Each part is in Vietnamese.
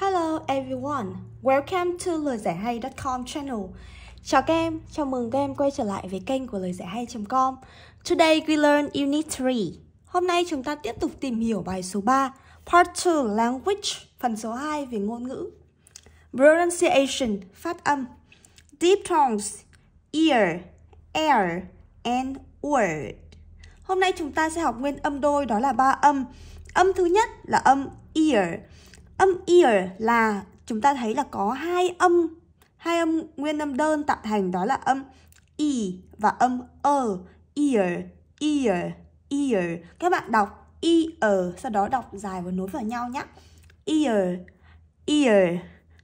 Hello everyone, welcome to lời giải hay.com channel. Chào các em, chào mừng các em quay trở lại với kênh của lời giải hay.com. Today we learn unit 3. Hôm nay chúng ta tiếp tục tìm hiểu bài số 3, part 2 language, phần số 2 về ngôn ngữ. Pronunciation, phát âm. Diphthongs, ear, air and word. Hôm nay chúng ta sẽ học nguyên âm đôi đó là ba âm. Âm thứ nhất là âm ear âm ear là chúng ta thấy là có hai âm hai âm nguyên âm đơn tạo thành đó là âm e và âm ơ e, ear ear ear các bạn đọc ear sau đó đọc dài và nối vào nhau nhé ear ear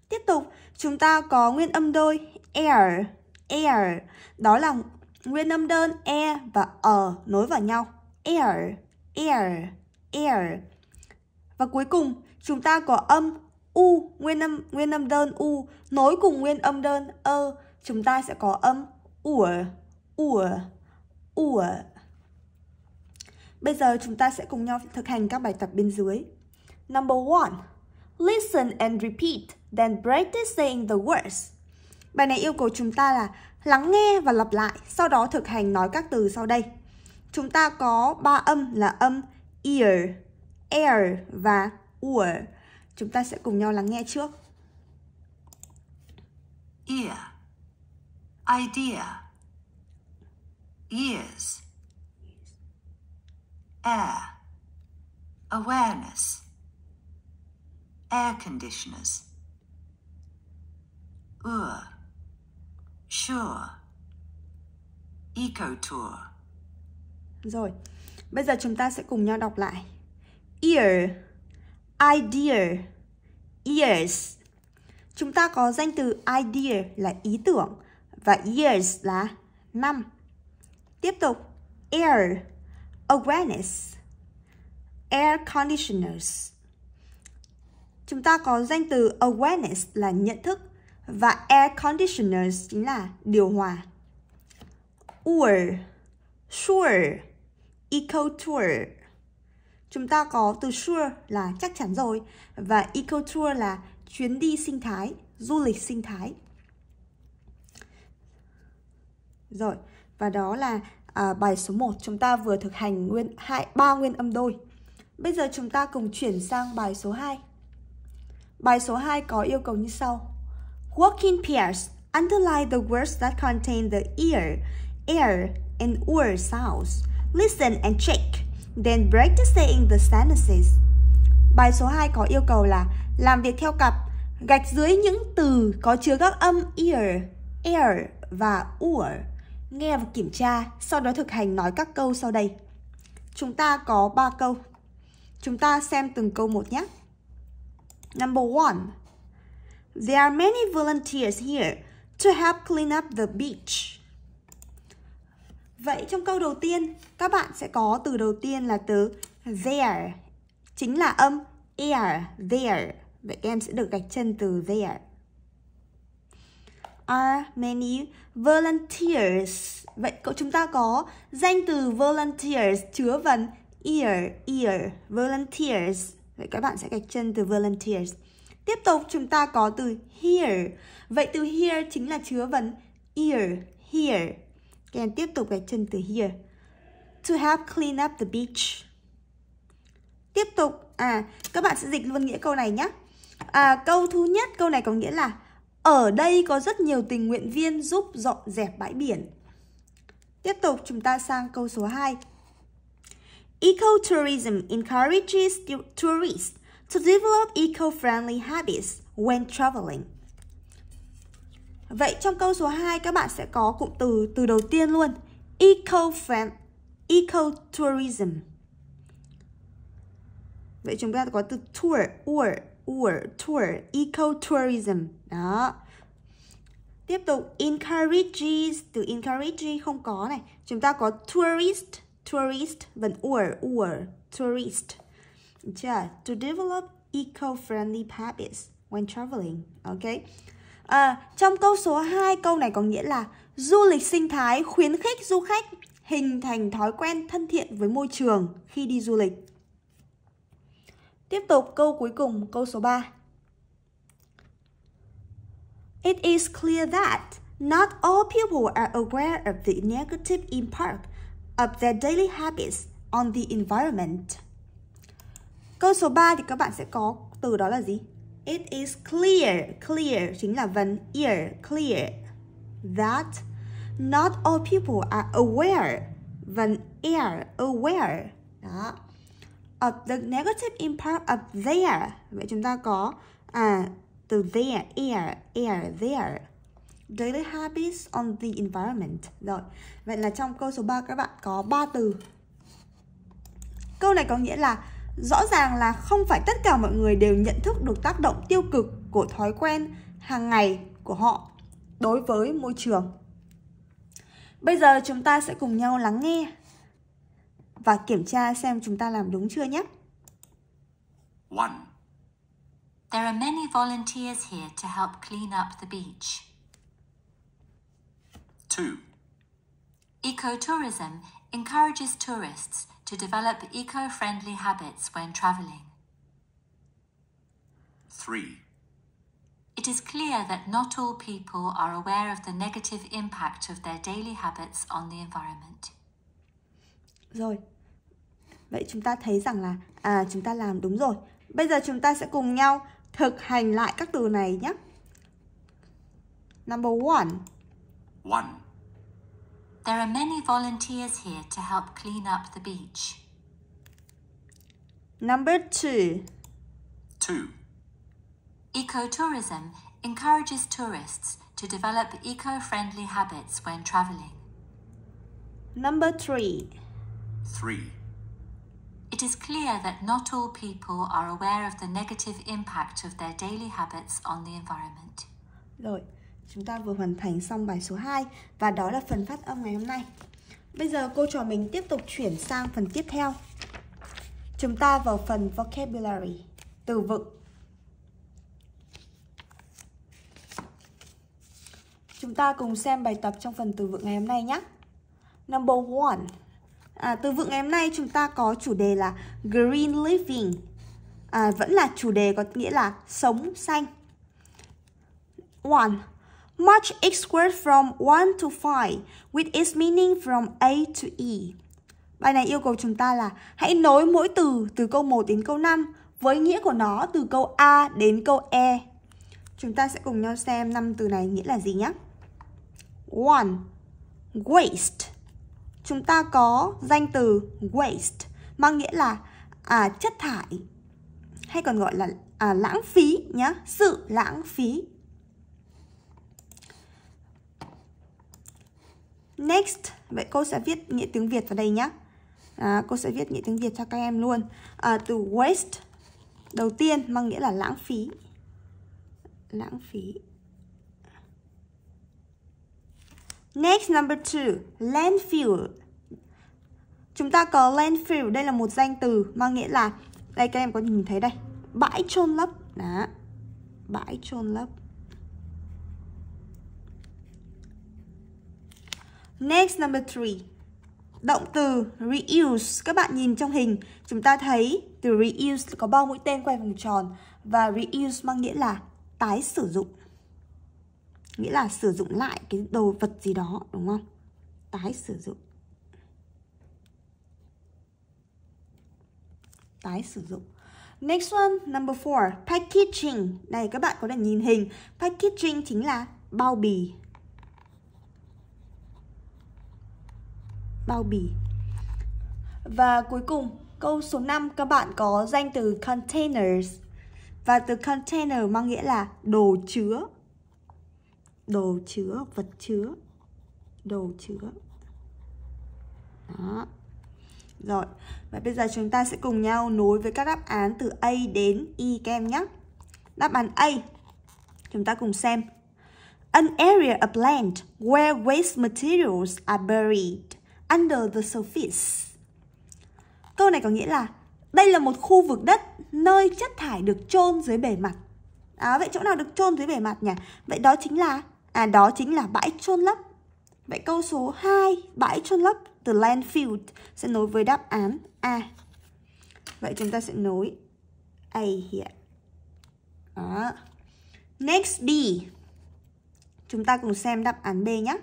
tiếp tục chúng ta có nguyên âm đôi air air đó là nguyên âm đơn e và ờ nối vào nhau air air air và cuối cùng chúng ta có âm u nguyên âm nguyên âm đơn u nối cùng nguyên âm đơn ơ chúng ta sẽ có âm ủa ủa ủa bây giờ chúng ta sẽ cùng nhau thực hành các bài tập bên dưới number one listen and repeat then practice saying the words bài này yêu cầu chúng ta là lắng nghe và lặp lại sau đó thực hành nói các từ sau đây chúng ta có ba âm là âm ear air và Ủa, Chúng ta sẽ cùng nhau lắng nghe trước. Ear. Idea. ears, Air. Awareness. Air conditioners. Ur. Sure. Eco tour. Rồi, bây giờ chúng ta sẽ cùng nhau đọc lại. Ear idea, years. Chúng ta có danh từ idea là ý tưởng và years là năm. Tiếp tục, air, awareness, air conditioners. Chúng ta có danh từ awareness là nhận thức và air conditioners chính là điều hòa. Ur, sure, eco tour. Chúng ta có từ sure là chắc chắn rồi và eco tour là chuyến đi sinh thái, du lịch sinh thái. Rồi, và đó là à, bài số 1 chúng ta vừa thực hành nguyên hai ba nguyên âm đôi. Bây giờ chúng ta cùng chuyển sang bài số 2. Bài số 2 có yêu cầu như sau. Work in pairs, underline the words that contain the ear, air and or sounds. Listen and check. Then break the saying the sentences. Bài số 2 có yêu cầu là làm việc theo cặp, gạch dưới những từ có chứa các âm ear, air và ur. Nghe và kiểm tra, sau đó thực hành nói các câu sau đây. Chúng ta có 3 câu. Chúng ta xem từng câu một nhé. Number 1. There are many volunteers here to help clean up the beach. Vậy trong câu đầu tiên, các bạn sẽ có từ đầu tiên là từ there, chính là âm air, there. Vậy em sẽ được gạch chân từ there. Are many volunteers? Vậy cậu chúng ta có danh từ volunteers chứa vần ear, ear, volunteers. Vậy các bạn sẽ gạch chân từ volunteers. Tiếp tục chúng ta có từ here. Vậy từ here chính là chứa vần ear, here. Các em tiếp tục gạch chân từ here. To help clean up the beach. Tiếp tục, à, các bạn sẽ dịch luôn nghĩa câu này nhé. À, câu thứ nhất, câu này có nghĩa là ở đây có rất nhiều tình nguyện viên giúp dọn dẹp bãi biển. Tiếp tục chúng ta sang câu số 2. Ecotourism encourages tourists to develop eco-friendly habits when traveling. Vậy trong câu số 2 các bạn sẽ có cụm từ từ đầu tiên luôn. Eco friend, eco tourism. Vậy chúng ta có từ tour, or, or, tour, eco tourism. Đó. Tiếp tục encourages, từ encourages không có này. Chúng ta có tourist, tourist vần or, or, tourist. Được chưa? To develop eco-friendly habits when traveling, okay? À, trong câu số 2 câu này có nghĩa là du lịch sinh thái khuyến khích du khách hình thành thói quen thân thiện với môi trường khi đi du lịch. Tiếp tục câu cuối cùng, câu số 3. It is clear that not all people are aware of the negative impact of their daily habits on the environment. Câu số 3 thì các bạn sẽ có từ đó là gì? It is clear, clear chính là vần ear, clear that not all people are aware vần ear aware đó of the negative impact of there vậy chúng ta có à từ there, ear ear there daily habits on the environment rồi vậy là trong câu số 3 các bạn có ba từ câu này có nghĩa là rõ ràng là không phải tất cả mọi người đều nhận thức được tác động tiêu cực của thói quen hàng ngày của họ đối với môi trường bây giờ chúng ta sẽ cùng nhau lắng nghe và kiểm tra xem chúng ta làm đúng chưa nhé. One. There are many volunteers here to help clean up the beach. Two. Ecotourism encourages tourists to develop eco friendly habits when travelling. 3. It is clear that not all people are aware of the negative impact of their daily habits on the environment. Rồi. Vậy chúng ta thấy rằng là à chúng ta làm đúng rồi. Bây giờ chúng ta sẽ cùng nhau thực hành lại các từ này nhé. Number one. One. There are many volunteers here to help clean up the beach. Number two. Two. Ecotourism encourages tourists to develop eco-friendly habits when traveling. Number three. Three. It is clear that not all people are aware of the negative impact of their daily habits on the environment. Chúng ta vừa hoàn thành xong bài số 2 và đó là phần phát âm ngày hôm nay. Bây giờ cô trò mình tiếp tục chuyển sang phần tiếp theo. Chúng ta vào phần vocabulary, từ vựng. Chúng ta cùng xem bài tập trong phần từ vựng ngày hôm nay nhé. Number one. À, từ vựng ngày hôm nay chúng ta có chủ đề là green living. À, vẫn là chủ đề có nghĩa là sống xanh. One. March each word from 1 to 5 with its meaning from A to E. Bài này yêu cầu chúng ta là hãy nối mỗi từ từ câu 1 đến câu 5 với nghĩa của nó từ câu A đến câu E. Chúng ta sẽ cùng nhau xem năm từ này nghĩa là gì nhé. One, waste. Chúng ta có danh từ waste mang nghĩa là à, chất thải hay còn gọi là à, lãng phí nhá, sự lãng phí. Next, vậy cô sẽ viết nghĩa tiếng Việt vào đây nhé. À, cô sẽ viết nghĩa tiếng Việt cho các em luôn. À, từ waste đầu tiên mang nghĩa là lãng phí. Lãng phí. Next number two, landfill. Chúng ta có landfill, đây là một danh từ mang nghĩa là đây các em có nhìn thấy đây, bãi chôn lấp. Đó. Bãi chôn lấp. Next number 3. Động từ reuse, các bạn nhìn trong hình, chúng ta thấy từ reuse có bao mũi tên quay vòng tròn và reuse mang nghĩa là tái sử dụng. Nghĩa là sử dụng lại cái đồ vật gì đó, đúng không? Tái sử dụng. Tái sử dụng. Next one, number 4, packaging. Này các bạn có thể nhìn hình, packaging chính là bao bì, bao bì. Và cuối cùng, câu số 5 các bạn có danh từ containers. Và từ container mang nghĩa là đồ chứa. Đồ chứa, vật chứa. Đồ chứa. Đó. Rồi, và bây giờ chúng ta sẽ cùng nhau nối với các đáp án từ A đến Y e các em nhé. Đáp án A, chúng ta cùng xem. An area of land where waste materials are buried under the surface. Câu này có nghĩa là đây là một khu vực đất nơi chất thải được chôn dưới bề mặt. À, vậy chỗ nào được chôn dưới bề mặt nhỉ? Vậy đó chính là à đó chính là bãi chôn lấp. Vậy câu số 2, bãi chôn lấp the landfill sẽ nối với đáp án A. Vậy chúng ta sẽ nối A hiện. Đó. Next B. Chúng ta cùng xem đáp án B nhé.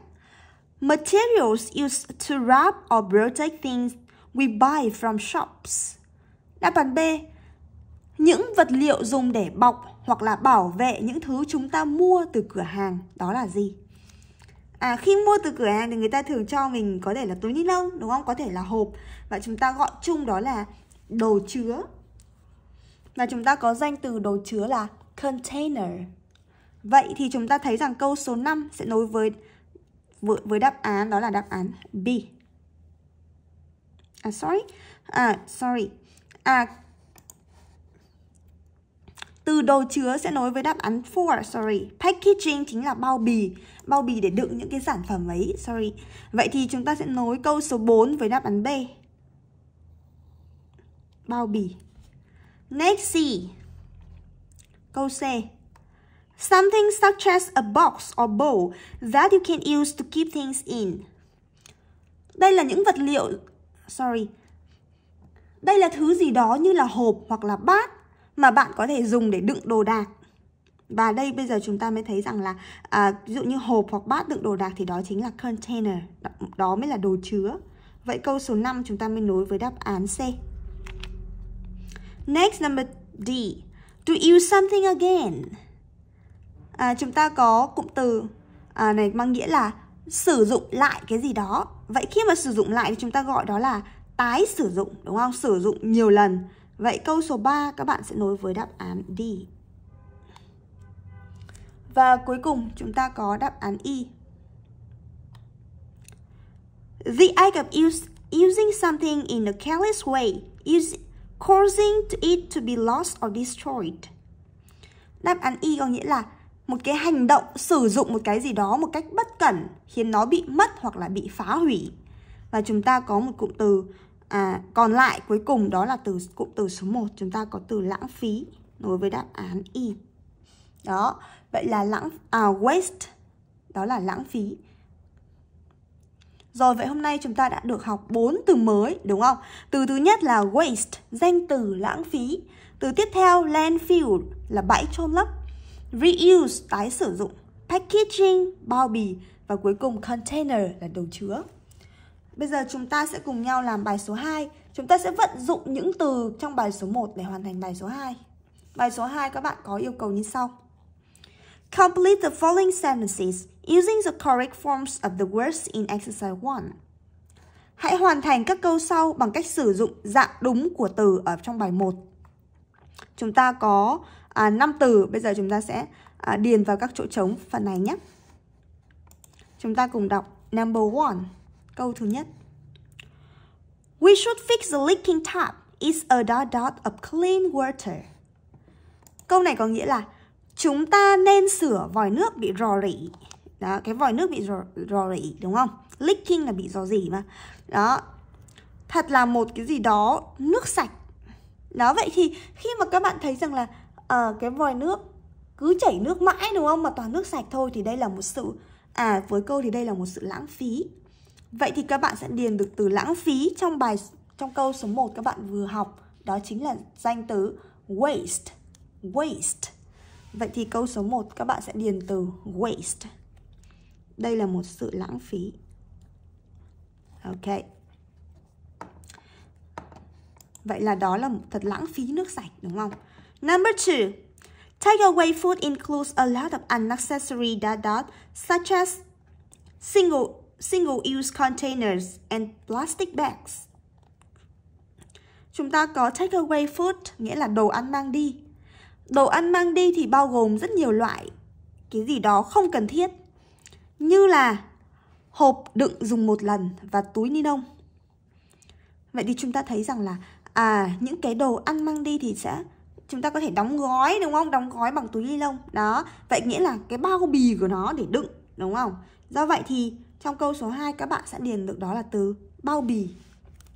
Materials used to wrap or protect things we buy from shops. Đáp án B. Những vật liệu dùng để bọc hoặc là bảo vệ những thứ chúng ta mua từ cửa hàng đó là gì? À, khi mua từ cửa hàng thì người ta thường cho mình có thể là túi ni lông đúng không? Có thể là hộp và chúng ta gọi chung đó là đồ chứa. Và chúng ta có danh từ đồ chứa là container. Vậy thì chúng ta thấy rằng câu số 5 sẽ nối với với với đáp án đó là đáp án B. À sorry. À sorry. À từ đồ chứa sẽ nối với đáp án for, sorry. Packaging chính là bao bì, bao bì để đựng những cái sản phẩm ấy, sorry. Vậy thì chúng ta sẽ nối câu số 4 với đáp án B. Bao bì. Next C. Câu C. Something such as a box or bowl that you can use to keep things in. Đây là những vật liệu... Sorry. Đây là thứ gì đó như là hộp hoặc là bát mà bạn có thể dùng để đựng đồ đạc. Và đây bây giờ chúng ta mới thấy rằng là à, ví dụ như hộp hoặc bát đựng đồ đạc thì đó chính là container, đó mới là đồ chứa. Vậy câu số 5 chúng ta mới nối với đáp án C. Next number D. To use something again à, chúng ta có cụm từ à, này mang nghĩa là sử dụng lại cái gì đó vậy khi mà sử dụng lại thì chúng ta gọi đó là tái sử dụng đúng không sử dụng nhiều lần vậy câu số 3 các bạn sẽ nối với đáp án D và cuối cùng chúng ta có đáp án Y e. The act of use, using something in a careless way is causing it to be lost or destroyed. Đáp án Y e có nghĩa là một cái hành động sử dụng một cái gì đó một cách bất cẩn khiến nó bị mất hoặc là bị phá hủy và chúng ta có một cụm từ à, còn lại cuối cùng đó là từ cụm từ số 1 chúng ta có từ lãng phí đối với đáp án y đó vậy là lãng à, waste đó là lãng phí rồi vậy hôm nay chúng ta đã được học 4 từ mới đúng không? Từ thứ nhất là waste, danh từ lãng phí. Từ tiếp theo landfill là bãi chôn lấp reuse tái sử dụng, packaging bao bì và cuối cùng container là đồ chứa. Bây giờ chúng ta sẽ cùng nhau làm bài số 2. Chúng ta sẽ vận dụng những từ trong bài số 1 để hoàn thành bài số 2. Bài số 2 các bạn có yêu cầu như sau. Complete the following sentences using the correct forms of the words in exercise 1. Hãy hoàn thành các câu sau bằng cách sử dụng dạng đúng của từ ở trong bài 1. Chúng ta có à, 5 từ. Bây giờ chúng ta sẽ à, điền vào các chỗ trống phần này nhé. Chúng ta cùng đọc number one câu thứ nhất. We should fix the leaking tap. It's a dot dot of clean water. Câu này có nghĩa là chúng ta nên sửa vòi nước bị rò rỉ. Đó, cái vòi nước bị rò, rò rỉ đúng không? Leaking là bị rò rỉ mà. Đó. Thật là một cái gì đó nước sạch. Đó vậy thì khi mà các bạn thấy rằng là à, cái vòi nước cứ chảy nước mãi đúng không mà toàn nước sạch thôi thì đây là một sự à với câu thì đây là một sự lãng phí vậy thì các bạn sẽ điền được từ lãng phí trong bài trong câu số 1 các bạn vừa học đó chính là danh từ waste waste vậy thì câu số 1 các bạn sẽ điền từ waste đây là một sự lãng phí ok vậy là đó là thật lãng phí nước sạch đúng không Number two, takeaway food includes a lot of unnecessary dot dot, such as single single-use containers and plastic bags. Chúng ta có takeaway food, nghĩa là đồ ăn mang đi. Đồ ăn mang đi thì bao gồm rất nhiều loại cái gì đó không cần thiết, như là hộp đựng dùng một lần và túi ni lông. Vậy thì chúng ta thấy rằng là à những cái đồ ăn mang đi thì sẽ chúng ta có thể đóng gói đúng không đóng gói bằng túi ni lông đó vậy nghĩa là cái bao bì của nó để đựng đúng không do vậy thì trong câu số 2 các bạn sẽ điền được đó là từ bao bì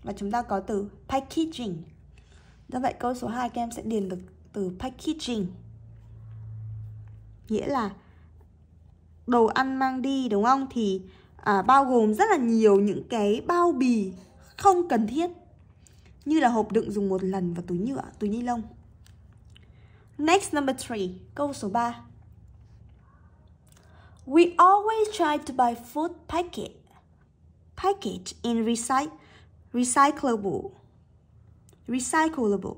và chúng ta có từ packaging do vậy câu số 2 các em sẽ điền được từ packaging nghĩa là đồ ăn mang đi đúng không thì à, bao gồm rất là nhiều những cái bao bì không cần thiết như là hộp đựng dùng một lần và túi nhựa túi ni lông Next number three, câu số 3. We always try to buy food packet, package in recyc recyclable. Recyclable.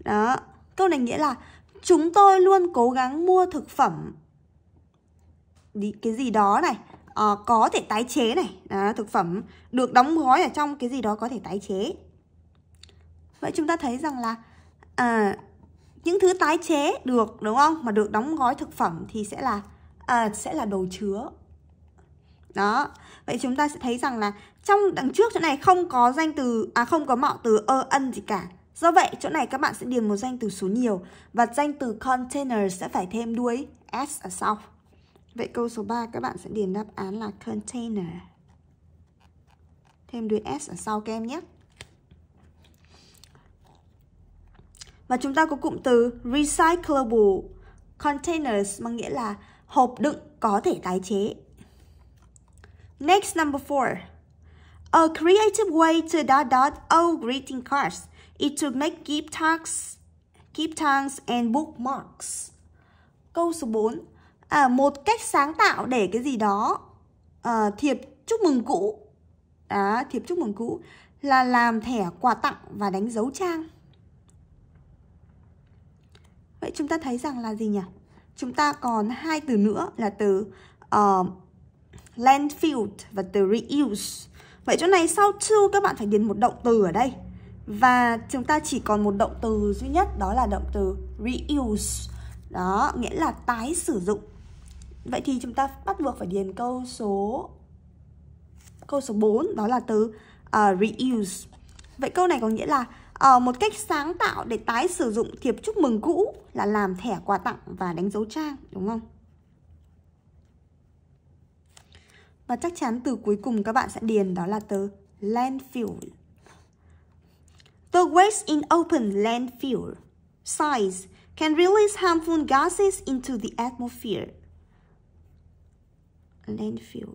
Đó, câu này nghĩa là chúng tôi luôn cố gắng mua thực phẩm cái gì đó này uh, có thể tái chế này đó, thực phẩm được đóng gói ở trong cái gì đó có thể tái chế vậy chúng ta thấy rằng là uh, những thứ tái chế được đúng không mà được đóng gói thực phẩm thì sẽ là à, sẽ là đồ chứa đó vậy chúng ta sẽ thấy rằng là trong đằng trước chỗ này không có danh từ à không có mạo từ ơ ân gì cả do vậy chỗ này các bạn sẽ điền một danh từ số nhiều và danh từ container sẽ phải thêm đuôi s ở sau vậy câu số 3 các bạn sẽ điền đáp án là container thêm đuôi s ở sau kem nhé và chúng ta có cụm từ recyclable containers mang nghĩa là hộp đựng có thể tái chế. Next number four. A creative way to dot dot old greeting cards is to make gift tags, gift tags and bookmarks. Câu số 4. À, một cách sáng tạo để cái gì đó à, thiệp chúc mừng cũ. Đó, thiệp chúc mừng cũ là làm thẻ quà tặng và đánh dấu trang. Vậy chúng ta thấy rằng là gì nhỉ? Chúng ta còn hai từ nữa là từ uh, ờ, landfill và từ reuse. Vậy chỗ này sau to các bạn phải điền một động từ ở đây. Và chúng ta chỉ còn một động từ duy nhất đó là động từ reuse. Đó, nghĩa là tái sử dụng. Vậy thì chúng ta bắt buộc phải điền câu số câu số 4 đó là từ uh, reuse. Vậy câu này có nghĩa là Ờ, một cách sáng tạo để tái sử dụng thiệp chúc mừng cũ là làm thẻ quà tặng và đánh dấu trang, đúng không? Và chắc chắn từ cuối cùng các bạn sẽ điền đó là từ landfill. The waste in open landfill size can release harmful gases into the atmosphere. Landfill.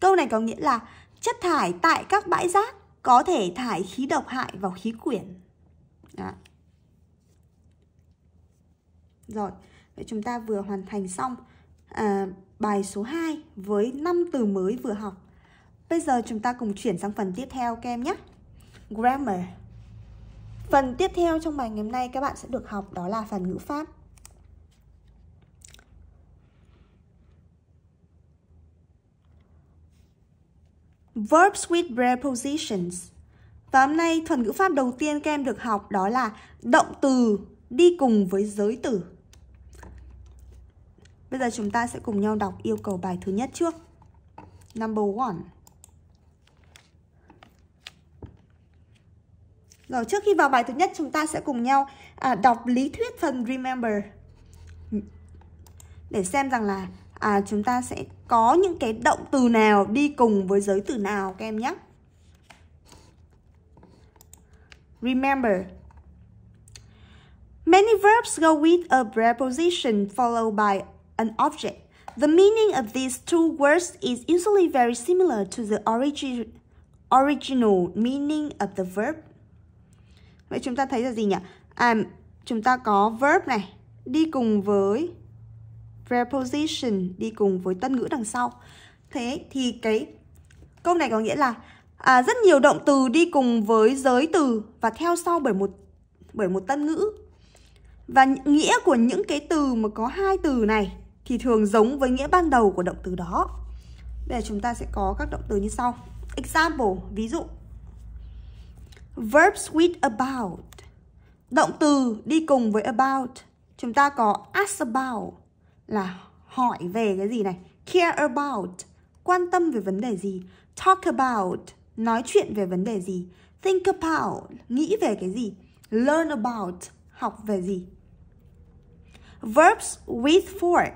Câu này có nghĩa là chất thải tại các bãi rác có thể thải khí độc hại vào khí quyển. Đó. Rồi, vậy chúng ta vừa hoàn thành xong à, bài số 2 với 5 từ mới vừa học. Bây giờ chúng ta cùng chuyển sang phần tiếp theo các em nhé. Grammar. Phần tiếp theo trong bài ngày hôm nay các bạn sẽ được học đó là phần ngữ pháp. verbs with prepositions. Và hôm nay thuật ngữ pháp đầu tiên các em được học đó là động từ đi cùng với giới từ. Bây giờ chúng ta sẽ cùng nhau đọc yêu cầu bài thứ nhất trước. Number one. Rồi trước khi vào bài thứ nhất chúng ta sẽ cùng nhau à, đọc lý thuyết phần remember để xem rằng là à, chúng ta sẽ có những cái động từ nào đi cùng với giới từ nào các em nhé. Remember, many verbs go with a preposition followed by an object. The meaning of these two words is usually very similar to the origi original meaning of the verb. Vậy chúng ta thấy là gì nhỉ? À, chúng ta có verb này đi cùng với preposition đi cùng với tân ngữ đằng sau. Thế thì cái câu này có nghĩa là à, rất nhiều động từ đi cùng với giới từ và theo sau bởi một bởi một tân ngữ. Và nghĩa của những cái từ mà có hai từ này thì thường giống với nghĩa ban đầu của động từ đó. Bây giờ chúng ta sẽ có các động từ như sau. Example, ví dụ. Verbs with about. Động từ đi cùng với about. Chúng ta có ask about là hỏi về cái gì này care about quan tâm về vấn đề gì talk about nói chuyện về vấn đề gì think about nghĩ về cái gì learn about học về gì verbs with for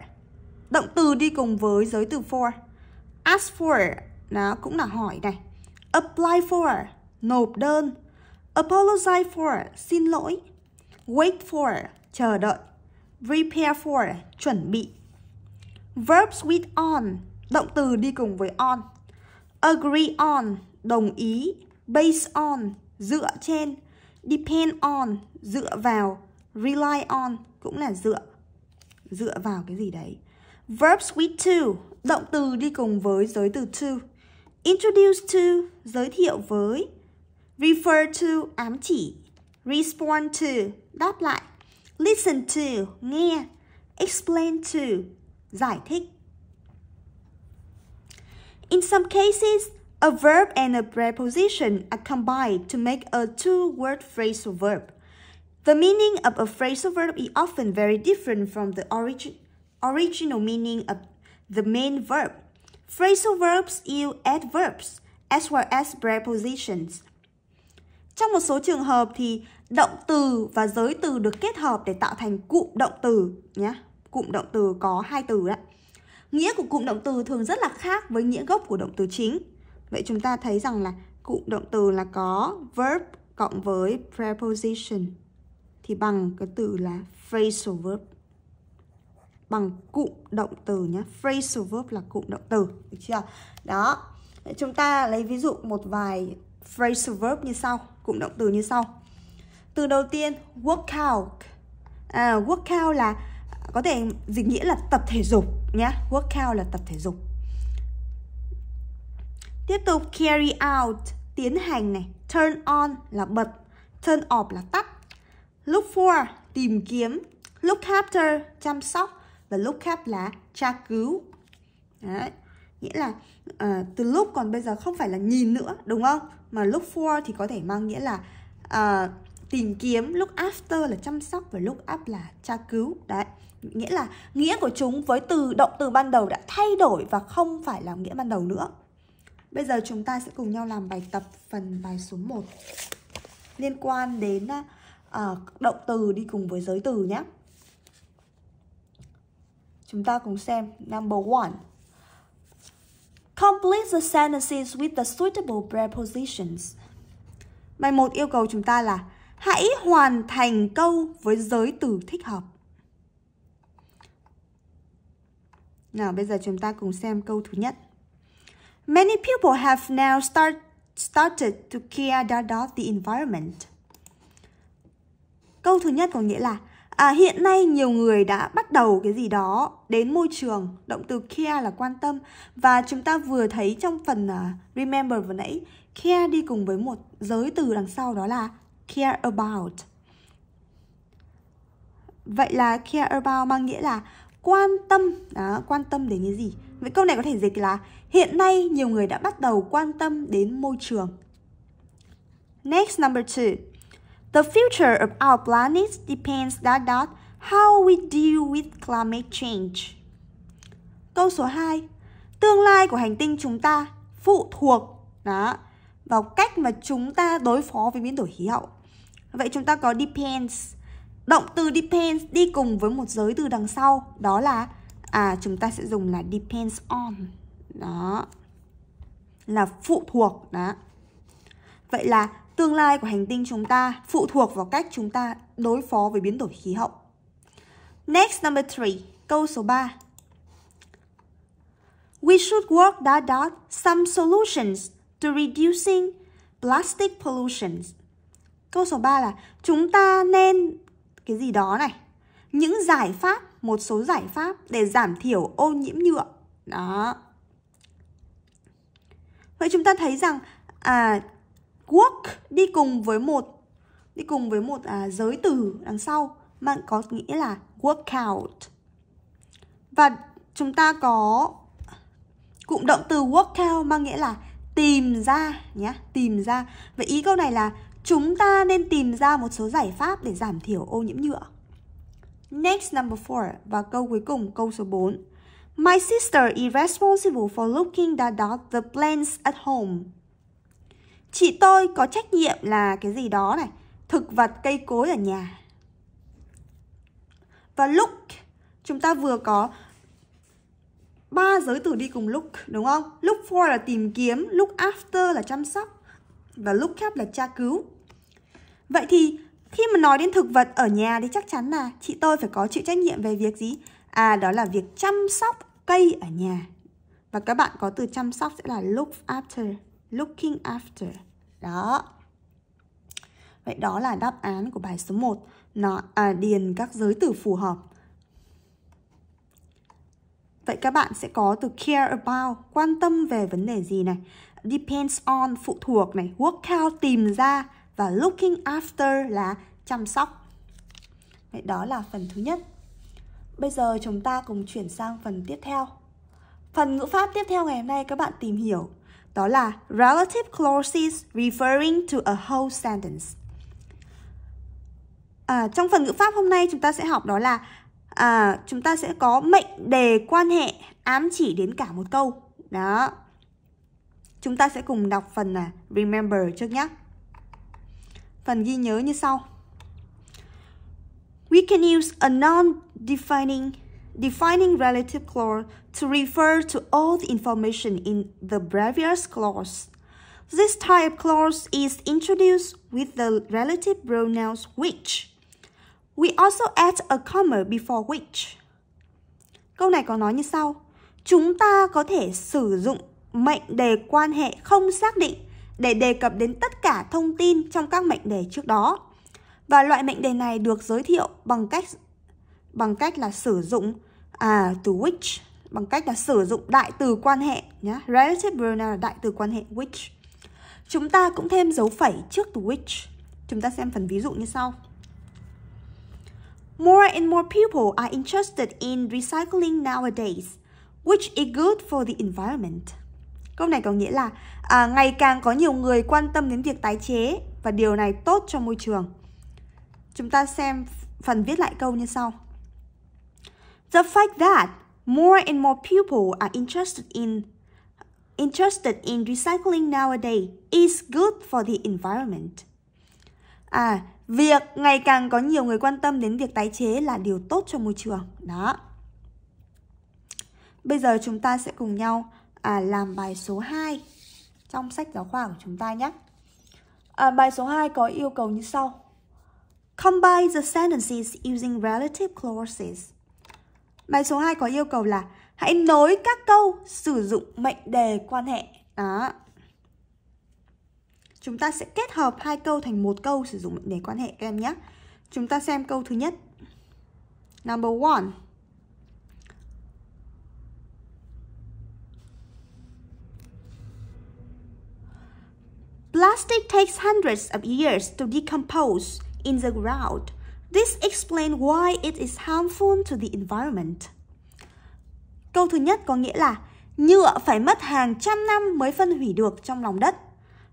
động từ đi cùng với giới từ for ask for nó cũng là hỏi này apply for nộp đơn apologize for xin lỗi wait for chờ đợi Prepare for, chuẩn bị. Verbs with on, động từ đi cùng với on. Agree on, đồng ý. Based on, dựa trên. Depend on, dựa vào. Rely on, cũng là dựa. Dựa vào cái gì đấy. Verbs with to, động từ đi cùng với giới từ to. Introduce to, giới thiệu với. Refer to, ám chỉ. Respond to, đáp lại. Listen to, nghe. Explain to, giải thích. In some cases, a verb and a preposition are combined to make a two-word phrasal verb. The meaning of a phrasal verb is often very different from the origi original meaning of the main verb. Phrasal verbs use adverbs as well as prepositions Trong một số trường hợp thì động từ và giới từ được kết hợp để tạo thành cụm động từ nhé. Cụm động từ có hai từ đấy. Nghĩa của cụm động từ thường rất là khác với nghĩa gốc của động từ chính. Vậy chúng ta thấy rằng là cụm động từ là có verb cộng với preposition thì bằng cái từ là phrasal verb. Bằng cụm động từ nhé. Phrasal verb là cụm động từ, được chưa? Đó. Chúng ta lấy ví dụ một vài phrasal verb như sau cụm động từ như sau từ đầu tiên workout à, workout là có thể dịch nghĩa là tập thể dục nhé workout là tập thể dục tiếp tục carry out tiến hành này turn on là bật turn off là tắt look for tìm kiếm look after chăm sóc và look up là tra cứu Đấy nghĩa là uh, từ lúc còn bây giờ không phải là nhìn nữa đúng không mà look for thì có thể mang nghĩa là uh, tìm kiếm look after là chăm sóc và look up là tra cứu đấy nghĩa là nghĩa của chúng với từ động từ ban đầu đã thay đổi và không phải là nghĩa ban đầu nữa bây giờ chúng ta sẽ cùng nhau làm bài tập phần bài số 1 liên quan đến uh, động từ đi cùng với giới từ nhé chúng ta cùng xem number one Complete the sentences with the suitable prepositions. Bài 1 yêu cầu chúng ta là hãy hoàn thành câu với giới từ thích hợp. Nào bây giờ chúng ta cùng xem câu thứ nhất. Many people have now start, started to care dot dot the environment. Câu thứ nhất có nghĩa là À, hiện nay nhiều người đã bắt đầu cái gì đó đến môi trường, động từ care là quan tâm và chúng ta vừa thấy trong phần uh, remember vừa nãy, care đi cùng với một giới từ đằng sau đó là care about. Vậy là care about mang nghĩa là quan tâm, đó, quan tâm đến cái gì? Vậy câu này có thể dịch là hiện nay nhiều người đã bắt đầu quan tâm đến môi trường. Next number two. The future of our planet depends dot dot how we deal with climate change. Câu số 2. Tương lai của hành tinh chúng ta phụ thuộc đó, vào cách mà chúng ta đối phó với biến đổi khí hậu. Vậy chúng ta có depends. Động từ depends đi cùng với một giới từ đằng sau, đó là à chúng ta sẽ dùng là depends on. Đó. Là phụ thuộc đó. Vậy là Tương lai của hành tinh chúng ta phụ thuộc vào cách chúng ta đối phó với biến đổi khí hậu. Next number 3, câu số 3. We should work dot dot some solutions to reducing plastic pollution. Câu số 3 là chúng ta nên cái gì đó này, những giải pháp, một số giải pháp để giảm thiểu ô nhiễm nhựa. Đó. Vậy chúng ta thấy rằng à quốc đi cùng với một đi cùng với một à, giới từ đằng sau bạn có nghĩa là workout và chúng ta có cụm động từ workout mang nghĩa là tìm ra nhé tìm ra vậy ý câu này là chúng ta nên tìm ra một số giải pháp để giảm thiểu ô nhiễm nhựa next number four và câu cuối cùng câu số 4 My sister is responsible for looking that the plants at home Chị tôi có trách nhiệm là cái gì đó này Thực vật cây cối ở nhà Và look Chúng ta vừa có ba giới từ đi cùng look đúng không? Look for là tìm kiếm, look after là chăm sóc và look up là tra cứu. Vậy thì khi mà nói đến thực vật ở nhà thì chắc chắn là chị tôi phải có chịu trách nhiệm về việc gì? À đó là việc chăm sóc cây ở nhà. Và các bạn có từ chăm sóc sẽ là look after looking after. Đó. Vậy đó là đáp án của bài số 1. Nó à, điền các giới từ phù hợp. Vậy các bạn sẽ có từ care about, quan tâm về vấn đề gì này. Depends on, phụ thuộc này. Work out, tìm ra. Và looking after là chăm sóc. Vậy đó là phần thứ nhất. Bây giờ chúng ta cùng chuyển sang phần tiếp theo. Phần ngữ pháp tiếp theo ngày hôm nay các bạn tìm hiểu đó là relative clauses referring to a whole sentence. À, trong phần ngữ pháp hôm nay chúng ta sẽ học đó là à, chúng ta sẽ có mệnh đề quan hệ ám chỉ đến cả một câu. Đó. Chúng ta sẽ cùng đọc phần là remember trước nhé. Phần ghi nhớ như sau. We can use a non-defining defining relative clause to refer to all the information in the previous clause. This type clause is introduced with the relative pronouns which. We also add a comma before which. Câu này có nói như sau. Chúng ta có thể sử dụng mệnh đề quan hệ không xác định để đề cập đến tất cả thông tin trong các mệnh đề trước đó. Và loại mệnh đề này được giới thiệu bằng cách bằng cách là sử dụng à từ which bằng cách là sử dụng đại từ quan hệ nhá. Relative pronoun là đại từ quan hệ which. Chúng ta cũng thêm dấu phẩy trước từ which. Chúng ta xem phần ví dụ như sau. More and more people are interested in recycling nowadays, which is good for the environment. Câu này có nghĩa là à, ngày càng có nhiều người quan tâm đến việc tái chế và điều này tốt cho môi trường. Chúng ta xem phần viết lại câu như sau. The fact that more and more people are interested in interested in recycling nowadays is good for the environment. À, việc ngày càng có nhiều người quan tâm đến việc tái chế là điều tốt cho môi trường. Đó. Bây giờ chúng ta sẽ cùng nhau à, làm bài số 2 trong sách giáo khoa của chúng ta nhé. À, bài số 2 có yêu cầu như sau. Combine the sentences using relative clauses. Bài số 2 có yêu cầu là hãy nối các câu sử dụng mệnh đề quan hệ. Đó. Chúng ta sẽ kết hợp hai câu thành một câu sử dụng mệnh đề quan hệ các em nhé. Chúng ta xem câu thứ nhất. Number one. Plastic takes hundreds of years to decompose in the ground. This explains why it is harmful to the environment. Câu thứ nhất có nghĩa là nhựa phải mất hàng trăm năm mới phân hủy được trong lòng đất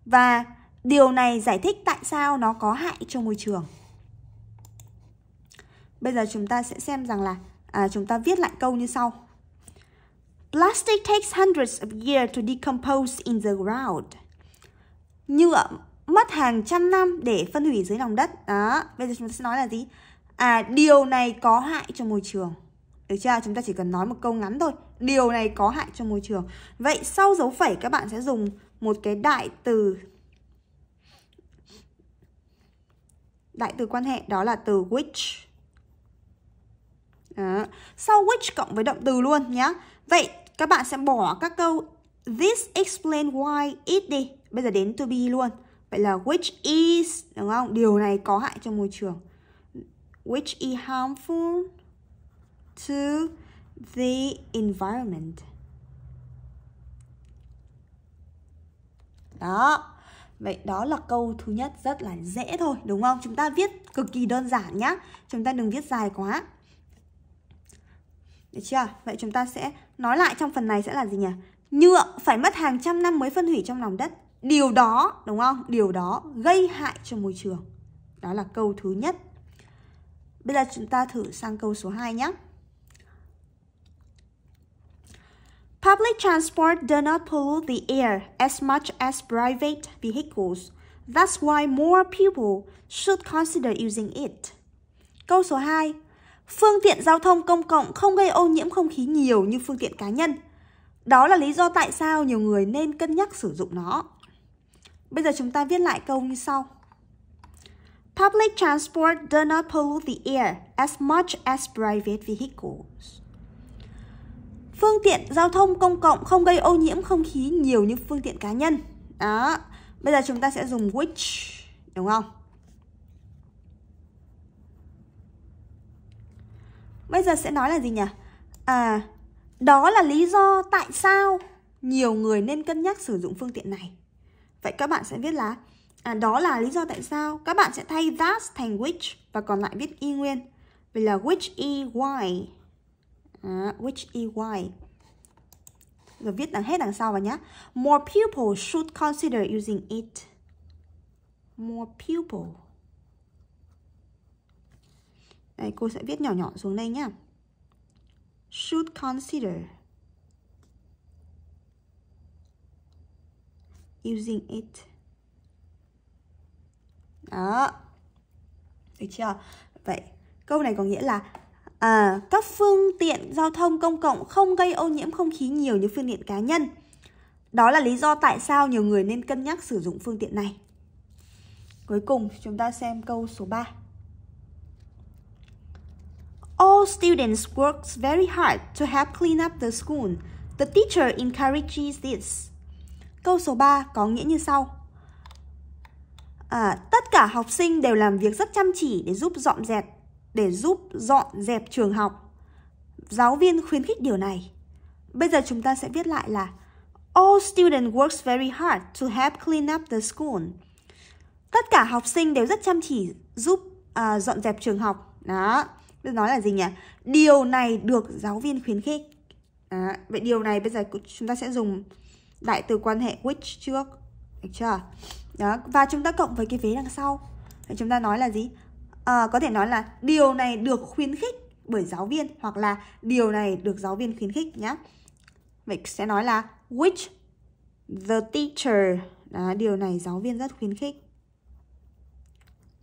và điều này giải thích tại sao nó có hại cho môi trường. Bây giờ chúng ta sẽ xem rằng là à, chúng ta viết lại câu như sau. Plastic takes hundreds of years to decompose in the ground. Nhựa mất hàng trăm năm để phân hủy dưới lòng đất đó bây giờ chúng ta sẽ nói là gì à điều này có hại cho môi trường được chưa chúng ta chỉ cần nói một câu ngắn thôi điều này có hại cho môi trường vậy sau dấu phẩy các bạn sẽ dùng một cái đại từ đại từ quan hệ đó là từ which đó. sau which cộng với động từ luôn nhá vậy các bạn sẽ bỏ các câu this explain why it đi bây giờ đến to be luôn Vậy là which is đúng không? Điều này có hại cho môi trường. Which is harmful to the environment. Đó. Vậy đó là câu thứ nhất rất là dễ thôi đúng không? Chúng ta viết cực kỳ đơn giản nhá. Chúng ta đừng viết dài quá. Được chưa? Vậy chúng ta sẽ nói lại trong phần này sẽ là gì nhỉ? Nhựa phải mất hàng trăm năm mới phân hủy trong lòng đất điều đó đúng không điều đó gây hại cho môi trường đó là câu thứ nhất bây giờ chúng ta thử sang câu số 2 nhé Public transport do not pollute the air as much as private vehicles. That's why more people should consider using it. Câu số 2. Phương tiện giao thông công cộng không gây ô nhiễm không khí nhiều như phương tiện cá nhân. Đó là lý do tại sao nhiều người nên cân nhắc sử dụng nó. Bây giờ chúng ta viết lại câu như sau. Public transport does not pollute the air as much as private vehicles. Phương tiện giao thông công cộng không gây ô nhiễm không khí nhiều như phương tiện cá nhân. Đó. Bây giờ chúng ta sẽ dùng which, đúng không? Bây giờ sẽ nói là gì nhỉ? À, đó là lý do tại sao nhiều người nên cân nhắc sử dụng phương tiện này. Vậy các bạn sẽ viết là à, đó là lý do tại sao các bạn sẽ thay that thành which và còn lại viết y nguyên. Vì là which e y. À, which e y. Rồi viết đằng hết đằng sau vào nhé. More people should consider using it. More people. Đây, cô sẽ viết nhỏ nhỏ xuống đây nhá. Should consider. using it đó được chưa vậy câu này có nghĩa là à, các phương tiện giao thông công cộng không gây ô nhiễm không khí nhiều như phương tiện cá nhân đó là lý do tại sao nhiều người nên cân nhắc sử dụng phương tiện này cuối cùng chúng ta xem câu số 3 All students work very hard to help clean up the school. The teacher encourages this. Câu số 3 có nghĩa như sau. À, tất cả học sinh đều làm việc rất chăm chỉ để giúp dọn dẹp để giúp dọn dẹp trường học. Giáo viên khuyến khích điều này. Bây giờ chúng ta sẽ viết lại là All students works very hard to help clean up the school. Tất cả học sinh đều rất chăm chỉ giúp à, dọn dẹp trường học. Đó. Bây giờ nói là gì nhỉ? Điều này được giáo viên khuyến khích. Đó. Vậy điều này bây giờ chúng ta sẽ dùng đại từ quan hệ which trước được chưa đó và chúng ta cộng với cái vế đằng sau thì chúng ta nói là gì à, có thể nói là điều này được khuyến khích bởi giáo viên hoặc là điều này được giáo viên khuyến khích nhé vậy sẽ nói là which the teacher đó, điều này giáo viên rất khuyến khích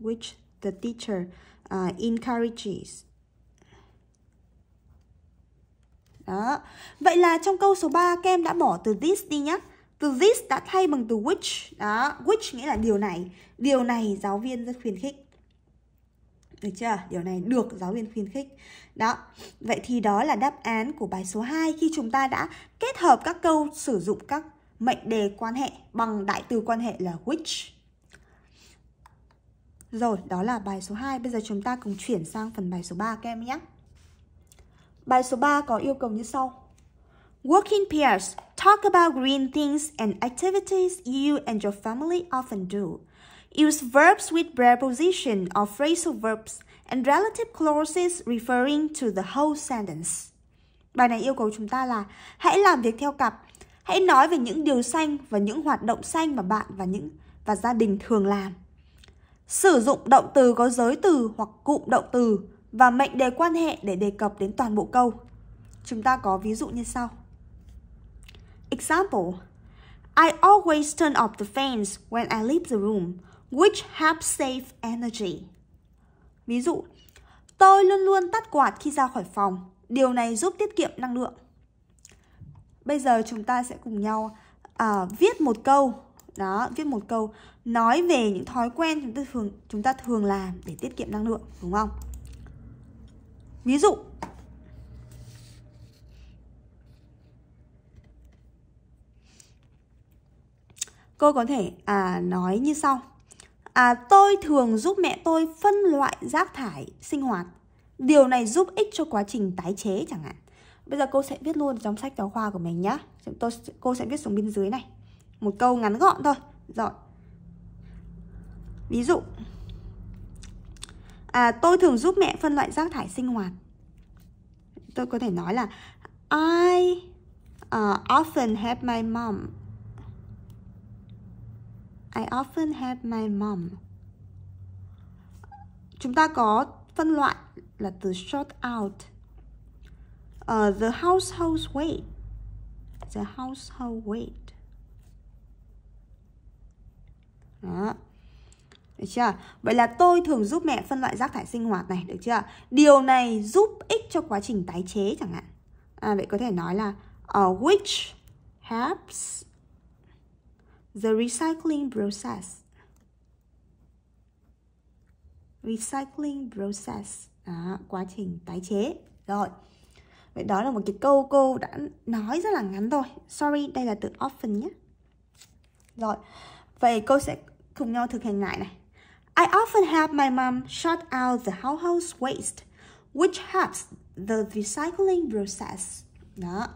which the teacher uh, encourages Đó. Vậy là trong câu số 3 các em đã bỏ từ this đi nhá Từ this đã thay bằng từ which. Đó, which nghĩa là điều này. Điều này giáo viên rất khuyến khích. Được chưa? Điều này được giáo viên khuyến khích. Đó. Vậy thì đó là đáp án của bài số 2 khi chúng ta đã kết hợp các câu sử dụng các mệnh đề quan hệ bằng đại từ quan hệ là which. Rồi, đó là bài số 2. Bây giờ chúng ta cùng chuyển sang phần bài số 3 các em nhé. Bài số 3 có yêu cầu như sau. Work in pairs, talk about green things and activities you and your family often do. Use verbs with preposition or phrasal verbs and relative clauses referring to the whole sentence. Bài này yêu cầu chúng ta là hãy làm việc theo cặp, hãy nói về những điều xanh và những hoạt động xanh mà bạn và những và gia đình thường làm. Sử dụng động từ có giới từ hoặc cụm động từ và mệnh đề quan hệ để đề cập đến toàn bộ câu. Chúng ta có ví dụ như sau. Example I always turn off the fans when I leave the room, which helps save energy. Ví dụ, tôi luôn luôn tắt quạt khi ra khỏi phòng, điều này giúp tiết kiệm năng lượng. Bây giờ chúng ta sẽ cùng nhau à, viết một câu, đó, viết một câu nói về những thói quen chúng ta thường chúng ta thường làm để tiết kiệm năng lượng, đúng không? Ví dụ Cô có thể à, nói như sau à, Tôi thường giúp mẹ tôi phân loại rác thải sinh hoạt Điều này giúp ích cho quá trình tái chế chẳng hạn Bây giờ cô sẽ viết luôn trong sách giáo khoa của mình nhá tôi, Cô sẽ viết xuống bên dưới này Một câu ngắn gọn thôi Rồi Ví dụ à, tôi thường giúp mẹ phân loại rác thải sinh hoạt tôi có thể nói là I uh, often help my mom I often help my mom chúng ta có phân loại là từ sort out uh, the household weight the household weight đó được chưa? Vậy là tôi thường giúp mẹ phân loại rác thải sinh hoạt này, được chưa? Điều này giúp ích cho quá trình tái chế chẳng hạn. À, vậy có thể nói là uh, which helps the recycling process. Recycling process. Đó, quá trình tái chế. Rồi. Vậy đó là một cái câu cô đã nói rất là ngắn rồi. Sorry, đây là từ often nhé. Rồi. Vậy cô sẽ cùng nhau thực hành lại này I often help my mom sort out the household waste, which helps the recycling process. Đó.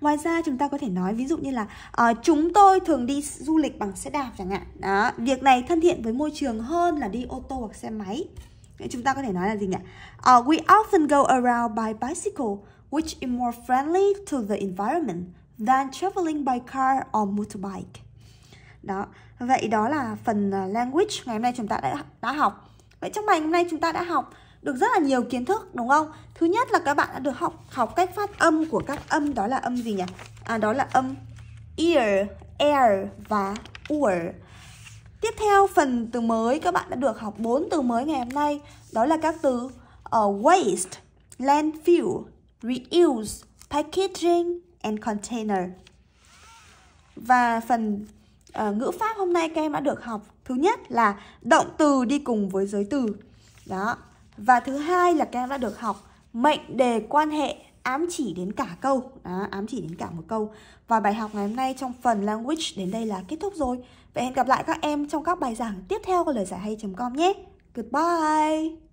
Ngoài ra chúng ta có thể nói ví dụ như là uh, chúng tôi thường đi du lịch bằng xe đạp chẳng hạn. Đó, việc này thân thiện với môi trường hơn là đi ô tô hoặc xe máy. Chúng ta có thể nói là gì nhỉ? Uh, we often go around by bicycle, which is more friendly to the environment than traveling by car or motorbike đó vậy đó là phần ờ, language ngày hôm nay chúng ta đã đã học vậy trong bài hôm nay chúng ta đã học được rất là nhiều kiến thức đúng không thứ nhất là các bạn đã được học học cách phát âm của các âm đó là âm gì nhỉ à đó là âm ear air và ur tiếp theo phần từ mới các bạn đã được học bốn từ mới ngày hôm nay đó là các từ uh, waste landfill reuse packaging and container và phần à, ngữ pháp hôm nay các em đã được học thứ nhất là động từ đi cùng với giới từ đó và thứ hai là các em đã được học mệnh đề quan hệ ám chỉ đến cả câu đó, ám chỉ đến cả một câu và bài học ngày hôm nay trong phần language đến đây là kết thúc rồi vậy hẹn gặp lại các em trong các bài giảng tiếp theo của lời giải hay.com nhé goodbye